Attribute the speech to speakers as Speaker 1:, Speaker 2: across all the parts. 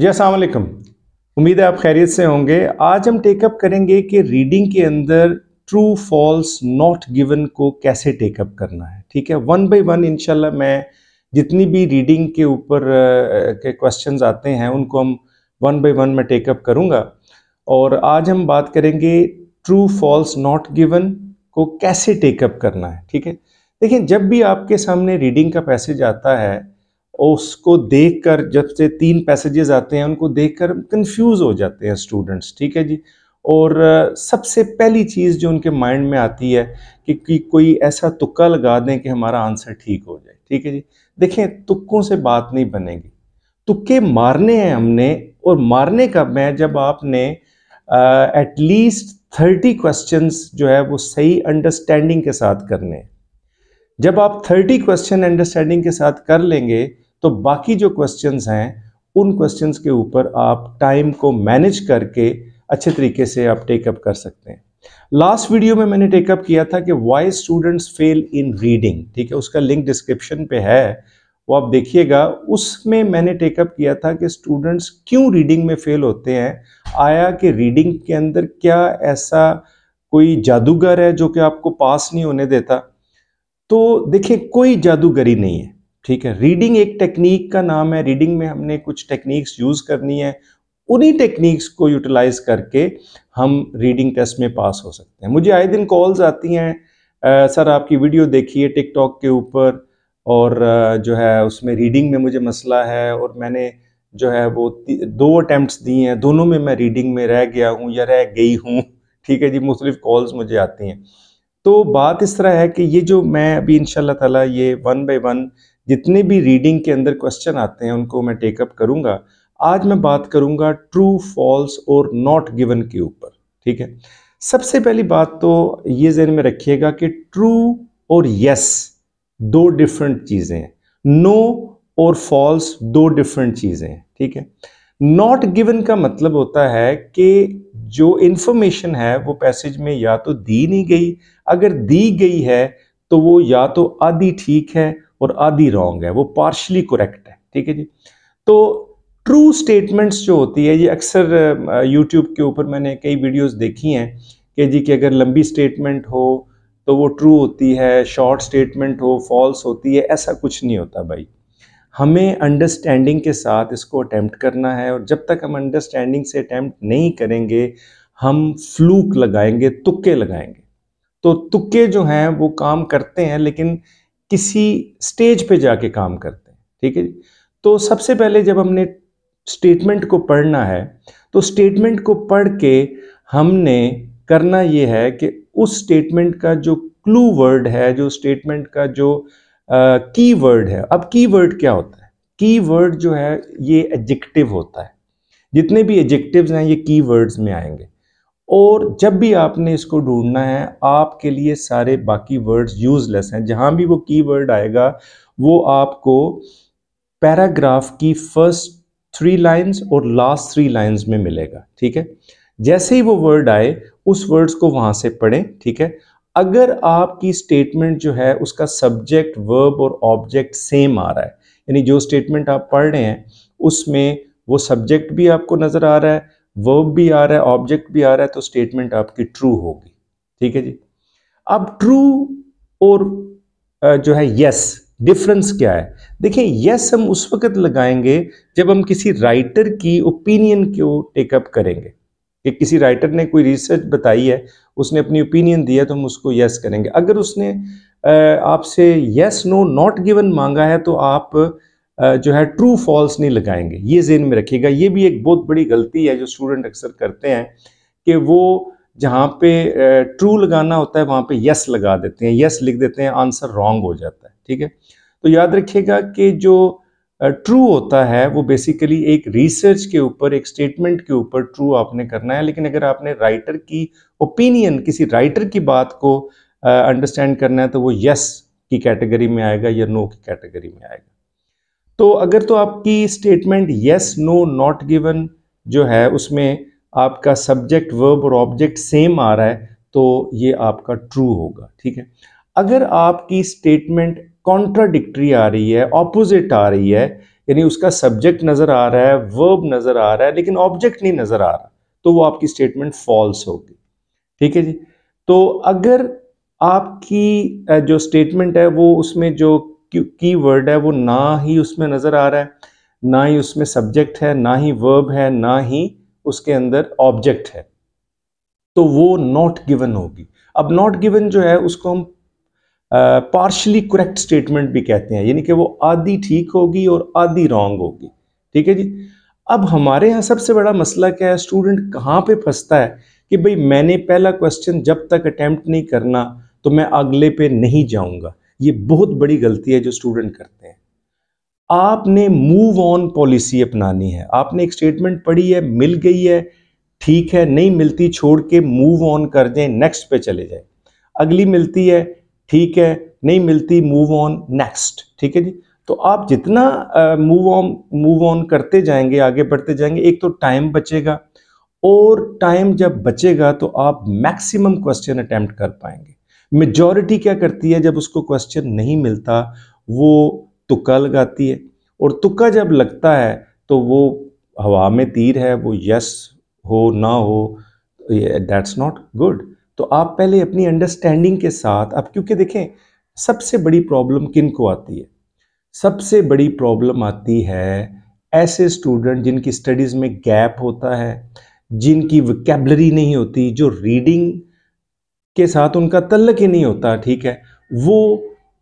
Speaker 1: जी असलकम उम्मीद है आप खैरियत से होंगे आज हम टेकअप करेंगे कि रीडिंग के अंदर ट्रू फॉल्स नॉट गिवन को कैसे टेकअप करना है ठीक है वन बाई वन इनशाला मैं जितनी भी रीडिंग के ऊपर के क्वेश्चंस आते हैं उनको हम वन बाई वन में टेकअप करूँगा और आज हम बात करेंगे ट्रू फॉल्स नॉट गिवन को कैसे टेकअप करना है ठीक है देखिए जब भी आपके सामने रीडिंग का पैसेज आता है उसको देखकर जब से तीन पैसेजेस आते हैं उनको देखकर कंफ्यूज हो जाते हैं स्टूडेंट्स ठीक है जी और सबसे पहली चीज़ जो उनके माइंड में आती है कि, कि कोई ऐसा तुक्का लगा दें कि हमारा आंसर ठीक हो जाए ठीक है जी देखें तुक्कों से बात नहीं बनेगी तुक्के मारने हैं हमने और मारने का मैं जब आपने एटलीस्ट थर्टी क्वेश्चन जो है वो सही अंडरस्टैंडिंग के साथ करने हैं जब आप थर्टी क्वेश्चन अंडरस्टैंडिंग के साथ कर लेंगे तो बाकी जो क्वेश्चंस हैं उन क्वेश्चंस के ऊपर आप टाइम को मैनेज करके अच्छे तरीके से आप टेकअप कर सकते हैं लास्ट वीडियो में मैंने टेकअप किया था कि why students fail in reading ठीक है उसका लिंक डिस्क्रिप्शन पे है वो आप देखिएगा उसमें मैंने टेकअप किया था कि स्टूडेंट्स क्यों रीडिंग में फेल होते हैं आया कि रीडिंग के अंदर क्या ऐसा कोई जादूगर है जो कि आपको पास नहीं होने देता तो देखिए कोई जादूगरी नहीं है ठीक है रीडिंग एक टेक्निक का नाम है रीडिंग में हमने कुछ टेक्निक्स यूज़ करनी है उन्हीं टेक्निक्स को यूटिलाइज करके हम रीडिंग टेस्ट में पास हो सकते हैं मुझे आए दिन कॉल्स आती हैं सर आपकी वीडियो देखिए टिकटॉक के ऊपर और जो है उसमें रीडिंग में मुझे मसला है और मैंने जो है वो दो अटैम्प्ट दिए हैं दोनों में मैं रीडिंग में रह गया हूँ या रह गई हूँ ठीक है जी मुख्तलिफ कॉल्स मुझे आती हैं तो बात इस तरह है कि ये जो मैं अभी इन शाह ये वन बाई वन जितने भी रीडिंग के अंदर क्वेश्चन आते हैं उनको मैं टेकअप करूंगा आज मैं बात करूंगा ट्रू फॉल्स और नॉट गिवन के ऊपर ठीक है सबसे पहली बात तो ये जहन में रखिएगा कि ट्रू और यस दो डिफरेंट चीज़ें हैं नो और फॉल्स दो डिफरेंट चीज़ें हैं ठीक है नॉट गिवन का मतलब होता है कि जो इन्फॉर्मेशन है वो पैसेज में या तो दी नहीं गई अगर दी गई है तो वो या तो आधी ठीक है और आधी रॉन्ग है वो पार्शली करेक्ट है ठीक है जी तो ट्रू स्टेटमेंट्स जो होती है ये अक्सर यूट्यूब के ऊपर मैंने कई वीडियोस देखी हैं कि जी कि अगर लंबी स्टेटमेंट हो तो वो ट्रू होती है शॉर्ट स्टेटमेंट हो फॉल्स होती है ऐसा कुछ नहीं होता भाई हमें अंडरस्टैंडिंग के साथ इसको अटैम्प्ट करना है और जब तक हम अंडरस्टैंडिंग से अटैम्प्ट नहीं करेंगे हम फ्लूक लगाएंगे तुक्के लगाएंगे तो तुक्के जो हैं वो काम करते हैं लेकिन किसी स्टेज पे जाके काम करते हैं ठीक है जी तो सबसे पहले जब हमने स्टेटमेंट को पढ़ना है तो स्टेटमेंट को पढ़ के हमने करना ये है कि उस स्टेटमेंट का जो क्लू वर्ड है जो स्टेटमेंट का जो की uh, वर्ड है अब की वर्ड क्या होता है की वर्ड जो है ये एडजेक्टिव होता है जितने भी एडजेक्टिव्स हैं ये की वर्ड्स में आएंगे और जब भी आपने इसको ढूंढना है आपके लिए सारे बाकी वर्ड्स यूज़लेस हैं जहाँ भी वो कीवर्ड आएगा वो आपको पैराग्राफ की फर्स्ट थ्री लाइंस और लास्ट थ्री लाइंस में मिलेगा ठीक है जैसे ही वो वर्ड आए उस वर्ड्स को वहां से पढ़ें ठीक है अगर आपकी स्टेटमेंट जो है उसका सब्जेक्ट वर्ब और ऑब्जेक्ट सेम आ रहा है यानी जो स्टेटमेंट आप पढ़ रहे हैं उसमें वो सब्जेक्ट भी आपको नज़र आ रहा है वर्ब भी आ रहा है ऑब्जेक्ट भी आ रहा है तो स्टेटमेंट आपकी ट्रू होगी ठीक है जी अब ट्रू और जो है यस डिफरेंस क्या है देखिए यस हम उस वक्त लगाएंगे जब हम किसी राइटर की ओपिनियन को टेकअप करेंगे कि किसी राइटर ने कोई रिसर्च बताई है उसने अपनी ओपिनियन दिया तो हम उसको यस करेंगे अगर उसने आपसे यस नो नॉट गिवन मांगा है तो आप जो है ट्रू फॉल्स नहीं लगाएंगे ये जेन में रखिएगा ये भी एक बहुत बड़ी गलती है जो स्टूडेंट अक्सर करते हैं कि वो जहाँ पे ट्रू लगाना होता है वहाँ पे यस लगा देते हैं यस लिख देते हैं आंसर रॉन्ग हो जाता है ठीक है तो याद रखिएगा कि जो ट्रू होता है वो बेसिकली एक रिसर्च के ऊपर एक स्टेटमेंट के ऊपर ट्रू आपने करना है लेकिन अगर आपने राइटर की ओपिनियन किसी राइटर की बात को अंडरस्टैंड करना है तो वो यस की कैटेगरी में आएगा या नो की कैटेगरी में आएगा तो अगर तो आपकी statement yes no not given जो है उसमें आपका सब्जेक्ट वर्ब और ऑब्जेक्ट सेम आ रहा है तो ये आपका ट्रू होगा ठीक है अगर आपकी स्टेटमेंट कॉन्ट्राडिक्ट्री आ रही है ऑपोजिट आ रही है यानी उसका सब्जेक्ट नज़र आ रहा है वर्ब नज़र आ रहा है लेकिन ऑब्जेक्ट नहीं नज़र आ रहा तो वो आपकी स्टेटमेंट फॉल्स होगी ठीक है जी तो अगर आपकी जो स्टेटमेंट है वो उसमें जो की वर्ड है वो ना ही उसमें नज़र आ रहा है ना ही उसमें सब्जेक्ट है ना ही वर्ब है ना ही उसके अंदर ऑब्जेक्ट है तो वो नॉट गिवन होगी अब नॉट गिवन जो है उसको हम पार्शली करेक्ट स्टेटमेंट भी कहते हैं यानी कि वो आधी ठीक होगी और आधी रॉन्ग होगी ठीक है जी अब हमारे यहाँ सबसे बड़ा मसला क्या है स्टूडेंट कहाँ पे फंसता है कि भाई मैंने पहला क्वेश्चन जब तक अटैम्प्ट नहीं करना तो मैं अगले पे नहीं जाऊँगा ये बहुत बड़ी गलती है जो स्टूडेंट करते हैं आपने मूव ऑन पॉलिसी अपनानी है आपने एक स्टेटमेंट पढ़ी है मिल गई है ठीक है नहीं मिलती छोड़ के मूव ऑन कर दें नेक्स्ट पे चले जाए अगली मिलती है ठीक है नहीं मिलती मूव ऑन नेक्स्ट ठीक है जी तो आप जितना मूव ऑन मूव ऑन करते जाएंगे आगे बढ़ते जाएंगे एक तो टाइम बचेगा और टाइम जब बचेगा तो आप मैक्सिमम क्वेश्चन अटैम्प्ट कर पाएंगे मेजॉरिटी क्या करती है जब उसको क्वेश्चन नहीं मिलता वो तुक्का लगाती है और तुक्का जब लगता है तो वो हवा में तीर है वो यस हो ना हो दैट्स नॉट गुड तो आप पहले अपनी अंडरस्टैंडिंग के साथ आप क्योंकि देखें सबसे बड़ी प्रॉब्लम किन को आती है सबसे बड़ी प्रॉब्लम आती है ऐसे स्टूडेंट जिनकी स्टडीज़ में गैप होता है जिनकी वकेबलरी नहीं होती जो रीडिंग के साथ उनका तल्लक ही नहीं होता ठीक है वो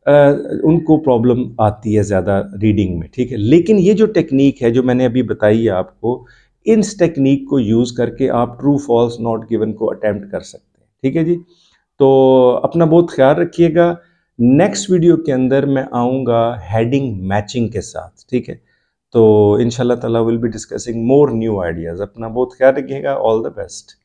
Speaker 1: आ, उनको प्रॉब्लम आती है ज़्यादा रीडिंग में ठीक है लेकिन ये जो टेक्निक है जो मैंने अभी बताई है आपको इस टेक्निक को यूज़ करके आप ट्रू फॉल्स नॉट गिवन को अटैम्प्ट कर सकते हैं ठीक है जी तो अपना बहुत ख्याल रखिएगा नेक्स्ट वीडियो के अंदर मैं आऊँगा हेडिंग मैचिंग के साथ ठीक है तो इन ताला will be discussing more new ideas अपना बहुत ख्याल रखिएगा ऑल द बेस्ट